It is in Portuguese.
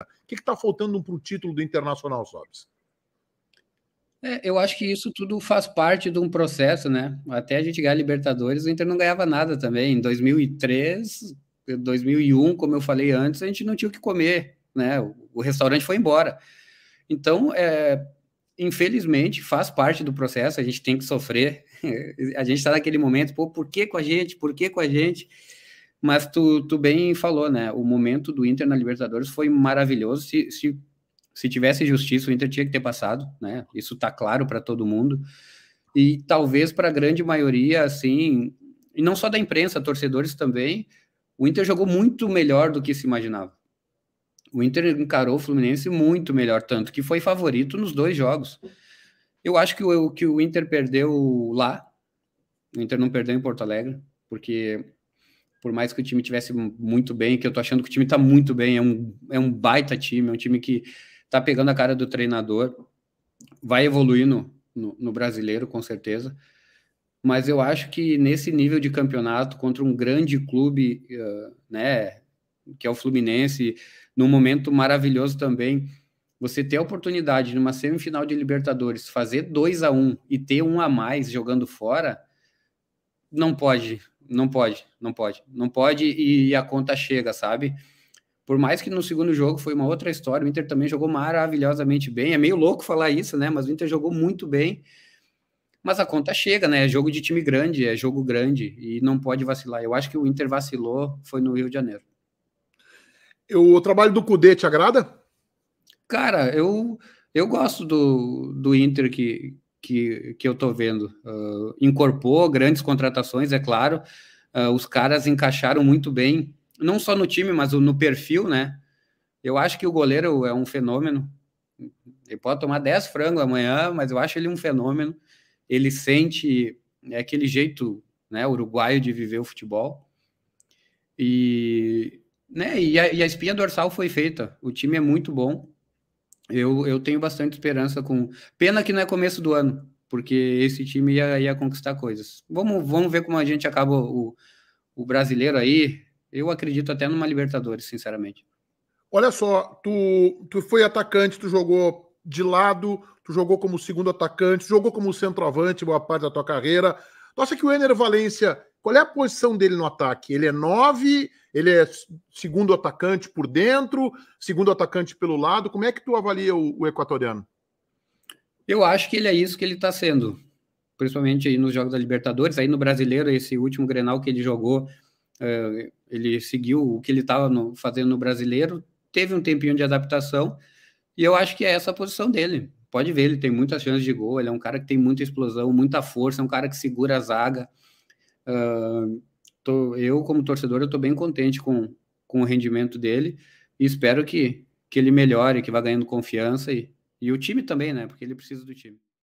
O que está faltando para o título do Internacional, Sobes? É, eu acho que isso tudo faz parte de um processo, né? Até a gente ganhar Libertadores, o Inter não ganhava nada também. Em 2003, 2001, como eu falei antes, a gente não tinha o que comer, né? O, restaurante foi embora. Então, é, infelizmente, faz parte do processo, a gente tem que sofrer. a gente está naquele momento, pô, por que com a gente? Por que com a gente? Mas tu, tu bem falou, né? O momento do Inter na Libertadores foi maravilhoso. Se, se, se tivesse justiça, o Inter tinha que ter passado, né? Isso tá claro para todo mundo. E talvez para a grande maioria, assim, e não só da imprensa, torcedores também, o Inter jogou muito melhor do que se imaginava. O Inter encarou o Fluminense muito melhor, tanto que foi favorito nos dois jogos. Eu acho que o, que o Inter perdeu lá. O Inter não perdeu em Porto Alegre, porque por mais que o time tivesse muito bem, que eu tô achando que o time tá muito bem, é um, é um baita time, é um time que tá pegando a cara do treinador, vai evoluindo no, no brasileiro, com certeza, mas eu acho que nesse nível de campeonato, contra um grande clube, eh, né, que é o Fluminense, num momento maravilhoso também, você ter a oportunidade numa semifinal de Libertadores, fazer 2 a 1 um, e ter um a mais jogando fora, não pode, não pode, não pode, não pode e, a conta chega, sabe? Por mais que no segundo jogo foi uma outra história, o Inter também jogou maravilhosamente bem. É meio louco falar isso, né? Mas o Inter jogou muito bem. Mas a conta chega, né? É jogo de time grande, é jogo grande e não pode vacilar. Eu acho que o Inter vacilou foi no Rio de Janeiro. O trabalho do Cudê te agrada? Cara, eu eu gosto do, do Inter que, que, que eu estou vendo. Uh, incorporou grandes contratações, é claro. Uh, os caras encaixaram muito bem, não só no time, mas no perfil, né? Eu acho que o goleiro é um fenômeno. Ele pode tomar 10 frangos amanhã, mas eu acho ele um fenômeno. Ele sente é aquele jeito né, uruguaio de viver o futebol. E, né, e, a, e a espinha dorsal foi feita. O time é muito bom eu, eu tenho bastante esperança com. Pena que não é começo do ano, porque esse time ia, ia conquistar coisas. Vamos, vamos ver como a gente acaba o, o brasileiro aí. Eu acredito até numa Libertadores, sinceramente. Olha só, tu, tu foi atacante, tu jogou de lado, tu jogou como segundo atacante, jogou como centroavante boa parte da tua carreira. Tu acha que o Ener Valência qual é a posição dele no ataque? Ele é nove, ele é segundo atacante por dentro, segundo atacante pelo lado. Como é que tu avalia o, o equatoriano? Eu acho que ele é isso que ele está sendo, principalmente aí nos jogos da Libertadores, aí no Brasileiro esse último Grenal que ele jogou, eh, ele seguiu o que ele estava fazendo no Brasileiro, teve um tempinho de adaptação e eu acho que é essa a posição dele. Pode ver, ele tem muitas chances de gol, ele é um cara que tem muita explosão, muita força, é um cara que segura a zaga, Uh, tô, eu, como torcedor, eu estou bem contente com, com o rendimento dele e espero que, que ele melhore, que vá ganhando confiança e, e o time também, né? Porque ele precisa do time.